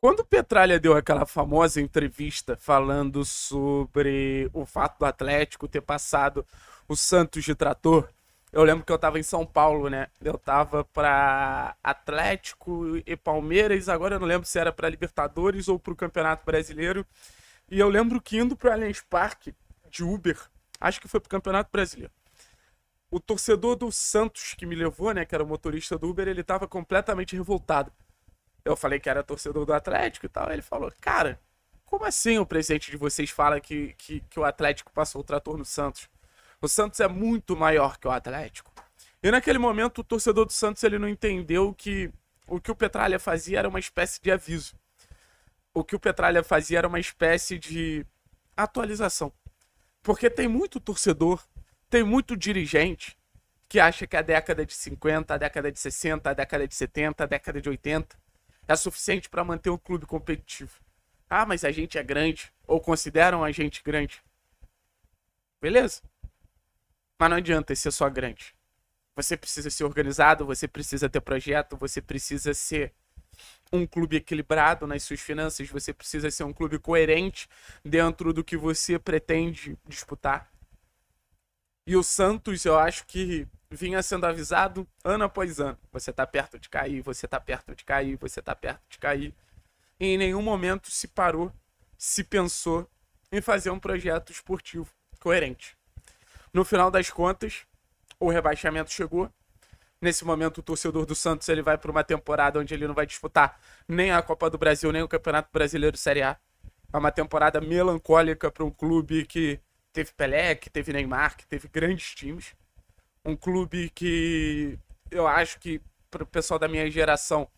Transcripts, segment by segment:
Quando o Petralha deu aquela famosa entrevista falando sobre o fato do Atlético ter passado o Santos de trator, eu lembro que eu tava em São Paulo, né? Eu tava pra Atlético e Palmeiras, agora eu não lembro se era pra Libertadores ou pro Campeonato Brasileiro. E eu lembro que indo pro Allianz Parque de Uber, acho que foi pro Campeonato Brasileiro. O torcedor do Santos que me levou, né, que era o motorista do Uber, ele tava completamente revoltado. Eu falei que era torcedor do Atlético e tal. Ele falou, cara, como assim o presidente de vocês fala que, que, que o Atlético passou o trator no Santos? O Santos é muito maior que o Atlético. E naquele momento o torcedor do Santos ele não entendeu que o que o Petralha fazia era uma espécie de aviso. O que o Petralha fazia era uma espécie de atualização. Porque tem muito torcedor, tem muito dirigente que acha que a década de 50, a década de 60, a década de 70, a década de 80 é suficiente para manter o clube competitivo. Ah, mas a gente é grande. Ou consideram a gente grande. Beleza. Mas não adianta ser só grande. Você precisa ser organizado, você precisa ter projeto, você precisa ser um clube equilibrado nas suas finanças, você precisa ser um clube coerente dentro do que você pretende disputar. E o Santos, eu acho que vinha sendo avisado ano após ano. Você tá perto de cair, você tá perto de cair, você tá perto de cair. E em nenhum momento se parou, se pensou em fazer um projeto esportivo coerente. No final das contas, o rebaixamento chegou. Nesse momento, o torcedor do Santos ele vai para uma temporada onde ele não vai disputar nem a Copa do Brasil, nem o Campeonato Brasileiro Série A. É uma temporada melancólica para um clube que teve Pelé, que teve Neymar, que teve grandes times. Um clube que eu acho que para o pessoal da minha geração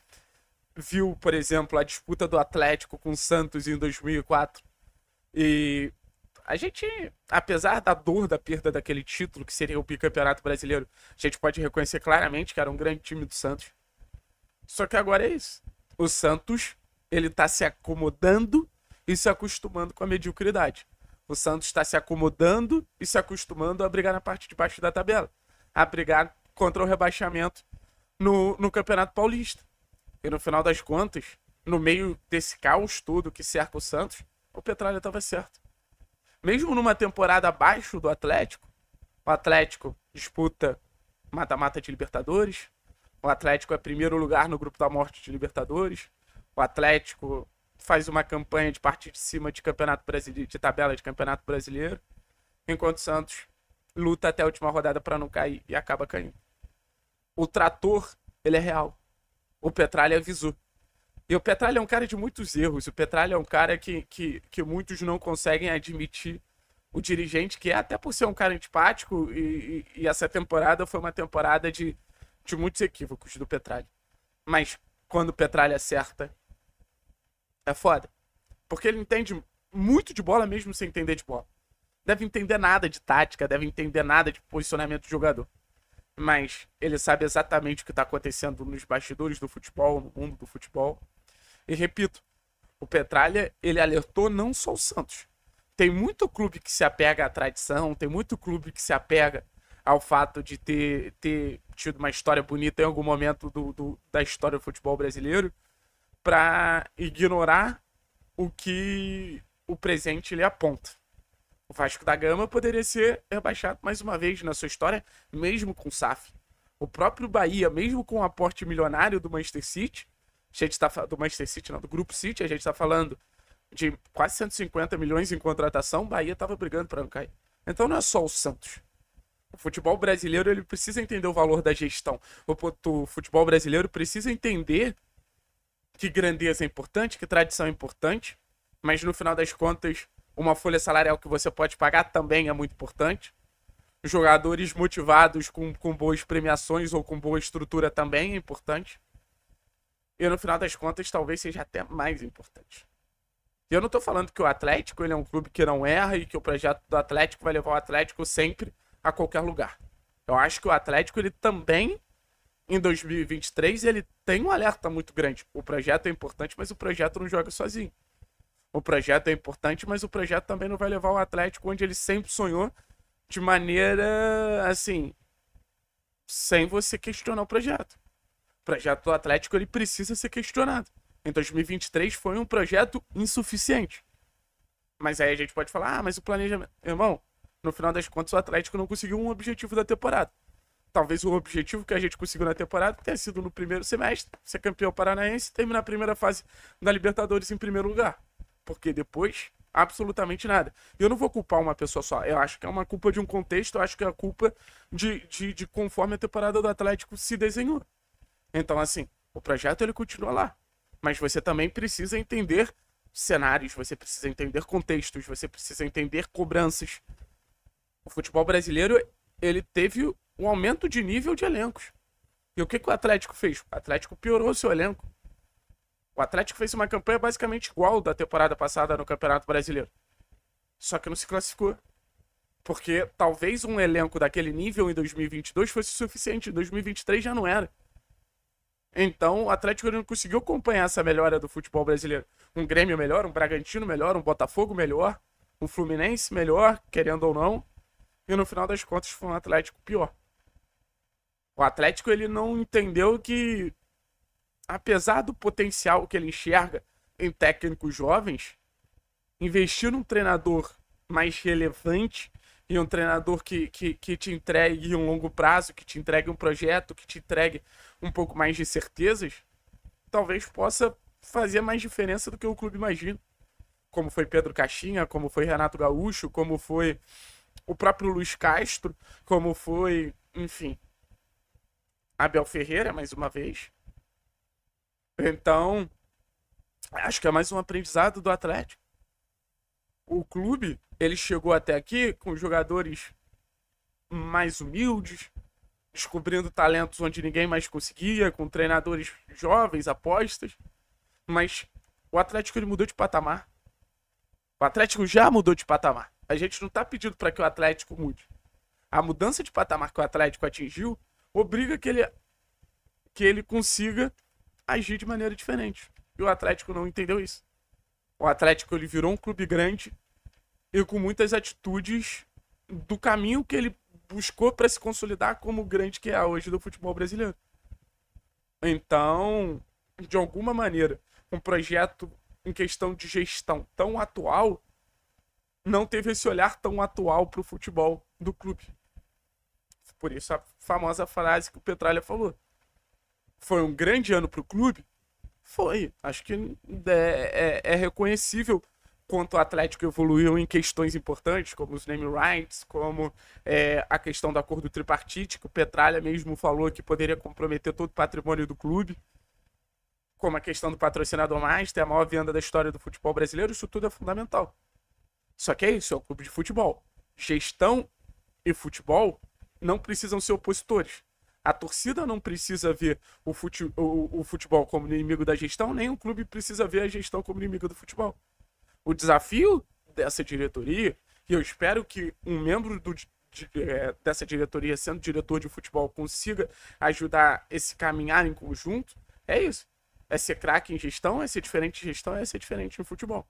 viu, por exemplo, a disputa do Atlético com o Santos em 2004. E a gente, apesar da dor da perda daquele título, que seria o bicampeonato brasileiro, a gente pode reconhecer claramente que era um grande time do Santos. Só que agora é isso. O Santos, ele tá se acomodando e se acostumando com a mediocridade. O Santos está se acomodando e se acostumando a brigar na parte de baixo da tabela. A brigar contra o rebaixamento no, no Campeonato Paulista. E no final das contas, no meio desse caos todo que cerca o Santos, o Petralha estava certo. Mesmo numa temporada abaixo do Atlético, o Atlético disputa mata-mata de Libertadores, o Atlético é primeiro lugar no grupo da morte de Libertadores, o Atlético faz uma campanha de partir de cima de campeonato brasileiro, de tabela de campeonato brasileiro, enquanto o Santos luta até a última rodada para não cair e acaba caindo. O trator, ele é real. O Petralha avisou. É e o Petralha é um cara de muitos erros. O Petralha é um cara que, que, que muitos não conseguem admitir o dirigente, que é até por ser um cara antipático, e, e, e, essa temporada foi uma temporada de, de muitos equívocos do Petralha. Mas quando o Petralha acerta, é foda. Porque ele entende muito de bola mesmo sem entender de bola. Deve entender nada de tática, deve entender nada de posicionamento do jogador. Mas ele sabe exatamente o que está acontecendo nos bastidores do futebol, no mundo do futebol. E repito, o Petralha, ele alertou não só o Santos. Tem muito clube que se apega à tradição, tem muito clube que se apega ao fato de ter, ter tido uma história bonita em algum momento do, do da história do futebol brasileiro para ignorar o que o presente lhe aponta. O Vasco da Gama poderia ser rebaixado mais uma vez na sua história, mesmo com o SAF. O próprio Bahia, mesmo com o aporte milionário do Manchester City, a gente tá do Manchester City, não, do Grupo City, a gente está falando de quase 150 milhões em contratação, o Bahia estava brigando para não cair. Então não é só o Santos. O futebol brasileiro ele precisa entender o valor da gestão. O futebol brasileiro precisa entender que grandeza é importante, que tradição é importante, mas no final das contas, uma folha salarial que você pode pagar também é muito importante. Jogadores motivados com, com boas premiações ou com boa estrutura também é importante. E no final das contas, talvez seja até mais importante. E eu não estou falando que o Atlético ele é um clube que não erra e que o projeto do Atlético vai levar o Atlético sempre a qualquer lugar. Eu acho que o Atlético ele também em 2023 ele tem um alerta muito grande. O projeto é importante, mas o projeto não joga sozinho. O projeto é importante, mas o projeto também não vai levar o Atlético onde ele sempre sonhou de maneira assim, sem você questionar o projeto. O projeto do Atlético ele precisa ser questionado. Em 2023 foi um projeto insuficiente. Mas aí a gente pode falar: "Ah, mas o planejamento, irmão, no final das contas o Atlético não conseguiu um objetivo da temporada talvez o objetivo que a gente conseguiu na temporada tenha sido no primeiro semestre ser campeão paranaense e terminar a primeira fase da Libertadores em primeiro lugar. Porque depois, absolutamente nada. E eu não vou culpar uma pessoa só. Eu acho que é uma culpa de um contexto, eu acho que é a culpa de, de, de conforme a temporada do Atlético se desenhou. Então, assim, o projeto ele continua lá. Mas você também precisa entender cenários, você precisa entender contextos, você precisa entender cobranças. O futebol brasileiro, ele teve um aumento de nível de elencos. E o que, que o Atlético fez? O Atlético piorou seu elenco. O Atlético fez uma campanha basicamente igual da temporada passada no Campeonato Brasileiro. Só que não se classificou. Porque talvez um elenco daquele nível em 2022 fosse suficiente, em 2023 já não era. Então, o Atlético não conseguiu acompanhar essa melhora do futebol brasileiro. Um Grêmio melhor, um Bragantino melhor, um Botafogo melhor, um Fluminense melhor, querendo ou não. E no final das contas foi um Atlético pior. O Atlético ele não entendeu que, apesar do potencial que ele enxerga em técnicos jovens, investir num treinador mais relevante e um treinador que, que, que te entregue um longo prazo, que te entregue um projeto, que te entregue um pouco mais de certezas, talvez possa fazer mais diferença do que o clube imagina. Como foi Pedro Caixinha, como foi Renato Gaúcho, como foi o próprio Luiz Castro, como foi, enfim, Abel Ferreira, mais uma vez. Então, acho que é mais um aprendizado do Atlético. O clube, ele chegou até aqui com jogadores mais humildes, descobrindo talentos onde ninguém mais conseguia, com treinadores jovens, apostas. Mas o Atlético ele mudou de patamar. O Atlético já mudou de patamar. A gente não está pedindo para que o Atlético mude. A mudança de patamar que o Atlético atingiu obriga que ele, que ele consiga agir de maneira diferente. E o Atlético não entendeu isso. O Atlético ele virou um clube grande e com muitas atitudes do caminho que ele buscou para se consolidar como o grande que é hoje do futebol brasileiro. Então, de alguma maneira, um projeto em questão de gestão tão atual não teve esse olhar tão atual para o futebol do clube. Por isso a famosa frase que o Petralha falou. Foi um grande ano para o clube? Foi. Acho que é, é, é reconhecível quanto o Atlético evoluiu em questões importantes, como os name rights, como é, a questão do acordo tripartite, que o Petralha mesmo falou que poderia comprometer todo o patrimônio do clube, como a questão do patrocinador master, a maior venda da história do futebol brasileiro, isso tudo é fundamental. Só que é isso, é o clube de futebol. Gestão e futebol não precisam ser opositores. A torcida não precisa ver o, fute o, o futebol como inimigo da gestão, nem o clube precisa ver a gestão como inimigo do futebol. O desafio dessa diretoria, e eu espero que um membro do, de, eh, é, dessa diretoria, sendo diretor de futebol, consiga ajudar esse caminhar em conjunto, é isso. É ser craque em gestão, é ser diferente em gestão, é ser diferente em futebol.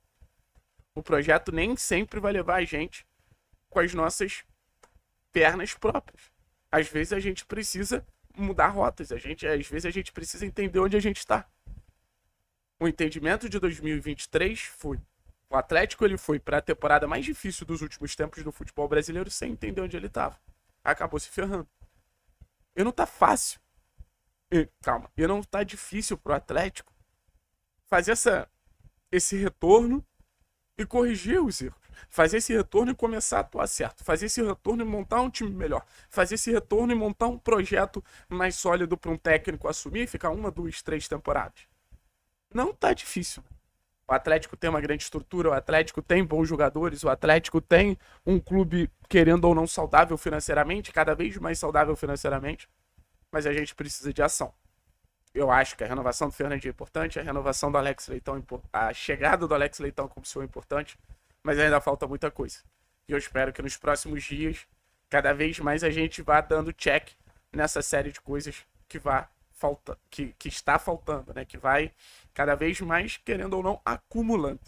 O projeto nem sempre vai levar a gente com as nossas pernas próprias. Às vezes a gente precisa mudar rotas, a gente, às vezes a gente precisa entender onde a gente está. O entendimento de 2023 foi o Atlético ele foi para a temporada mais difícil dos últimos tempos do futebol brasileiro sem entender onde ele estava. Acabou se ferrando. E não tá fácil. E, calma, e não tá difícil pro Atlético fazer essa esse retorno e corrigir os erros fazer esse retorno e começar a atuar certo, fazer esse retorno e montar um time melhor, fazer esse retorno e montar um projeto mais sólido para um técnico assumir e ficar uma, duas, três temporadas. Não tá difícil. O Atlético tem uma grande estrutura, o Atlético tem bons jogadores, o Atlético tem um clube, querendo ou não, saudável financeiramente, cada vez mais saudável financeiramente, mas a gente precisa de ação eu acho que a renovação do Fernandinho é importante, a renovação do Alex Leitão, é a chegada do Alex Leitão como seu é importante mas ainda falta muita coisa. E eu espero que nos próximos dias, cada vez mais a gente vá dando check nessa série de coisas que vá falta que, que está faltando, né? Que vai cada vez mais, querendo ou não, acumulando.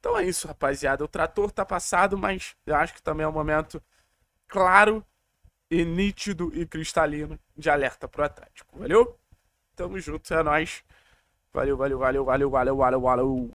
Então é isso, rapaziada. O trator tá passado, mas eu acho que também é um momento claro e nítido e cristalino de alerta pro Atlético. Valeu? Tamo junto, é nóis. Valeu, valeu, valeu, valeu, valeu, valeu, valeu.